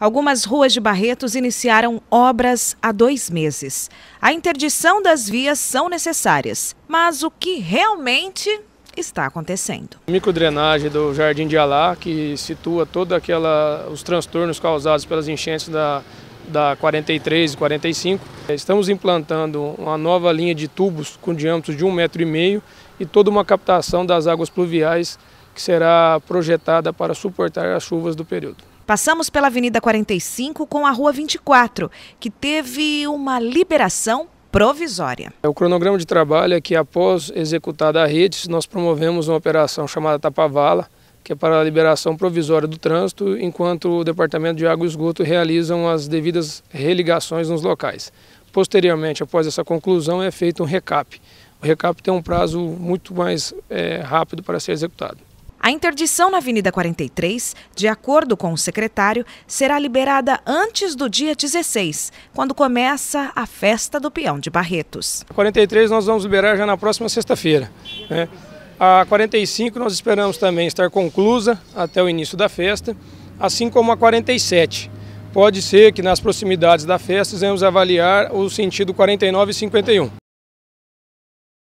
Algumas ruas de Barretos iniciaram obras há dois meses. A interdição das vias são necessárias, mas o que realmente está acontecendo? Microdrenagem do Jardim de Alá, que situa todos os transtornos causados pelas enchentes da da 43 e 45. Estamos implantando uma nova linha de tubos com diâmetro de um metro e meio e toda uma captação das águas pluviais que será projetada para suportar as chuvas do período. Passamos pela Avenida 45 com a Rua 24, que teve uma liberação provisória. É o cronograma de trabalho é que após executada a rede, nós promovemos uma operação chamada Tapavala, que é para a liberação provisória do trânsito, enquanto o Departamento de Água e Esgoto realizam as devidas religações nos locais. Posteriormente, após essa conclusão, é feito um recap. O recap tem um prazo muito mais é, rápido para ser executado. A interdição na Avenida 43, de acordo com o secretário, será liberada antes do dia 16, quando começa a festa do peão de Barretos. A 43 nós vamos liberar já na próxima sexta-feira. Né? A 45 nós esperamos também estar conclusa até o início da festa, assim como a 47. Pode ser que nas proximidades da festa vamos avaliar o sentido 49 e 51.